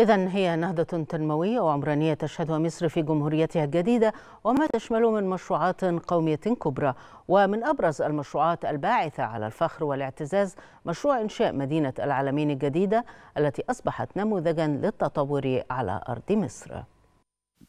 إذا هي نهضة تنموية وعمرانية تشهدها مصر في جمهوريتها الجديدة وما تشمل من مشروعات قومية كبرى ومن أبرز المشروعات الباعثة على الفخر والاعتزاز مشروع إنشاء مدينة العالمين الجديدة التي أصبحت نموذجا للتطور على أرض مصر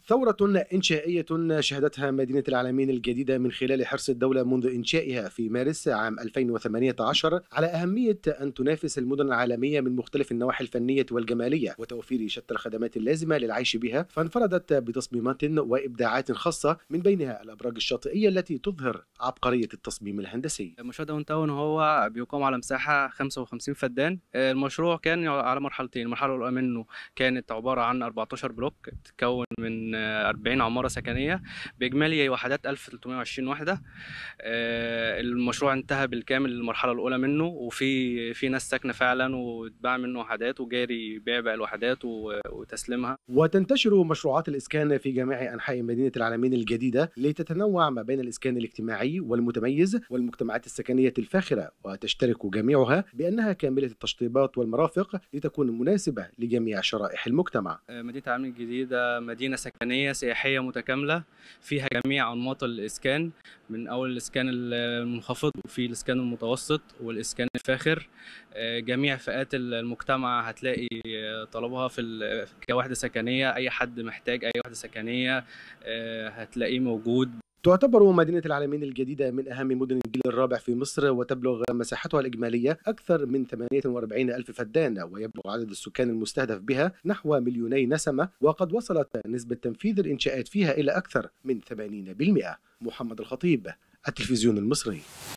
ثورة إنشائية شهدتها مدينة العالمين الجديدة من خلال حرص الدولة منذ إنشائها في مارس عام 2018 على أهمية أن تنافس المدن العالمية من مختلف النواحي الفنية والجمالية وتوفير شتى الخدمات اللازمة للعيش بها فانفردت بتصميمات وإبداعات خاصة من بينها الأبراج الشاطئية التي تظهر عبقرية التصميم الهندسي مشروع داون تاون هو بيقام على مساحة 55 فدان المشروع كان على مرحلتين المرحلة الأولى منه كانت عبارة عن 14 بلوك تتكون من 40 آه، عماره سكنيه باجمالي وحدات 1320 وحده المشروع انتهى بالكامل المرحله الاولى منه وفي في ناس ساكنه فعلا واتباع منه وحدات وجاري بيع بقى الوحدات وتسليمها وتنتشر مشروعات الاسكان في جميع انحاء مدينه العالمين الجديده لتتنوع ما بين الاسكان الاجتماعي والمتميز والمجتمعات السكنيه الفاخره وتشترك جميعها بانها كامله التشطيبات والمرافق لتكون مناسبه لجميع شرائح المجتمع آه، مدينه العالمين الجديده مدينه سكنيه سياحيه متكامله فيها جميع انماط الاسكان من اول الاسكان المنخفض وفي الاسكان المتوسط والاسكان الفاخر آه، جميع فئات المجتمع هتلاقي طلبها في كوحده سكنيه اي حد محتاج اي وحده سكنيه آه، هتلاقيه موجود تعتبر مدينة العالمين الجديدة من أهم مدن الجيل الرابع في مصر وتبلغ مساحتها الإجمالية أكثر من 48 ألف فدان ويبلغ عدد السكان المستهدف بها نحو مليوني نسمة وقد وصلت نسبة تنفيذ الإنشاءات فيها إلى أكثر من 80% محمد الخطيب التلفزيون المصري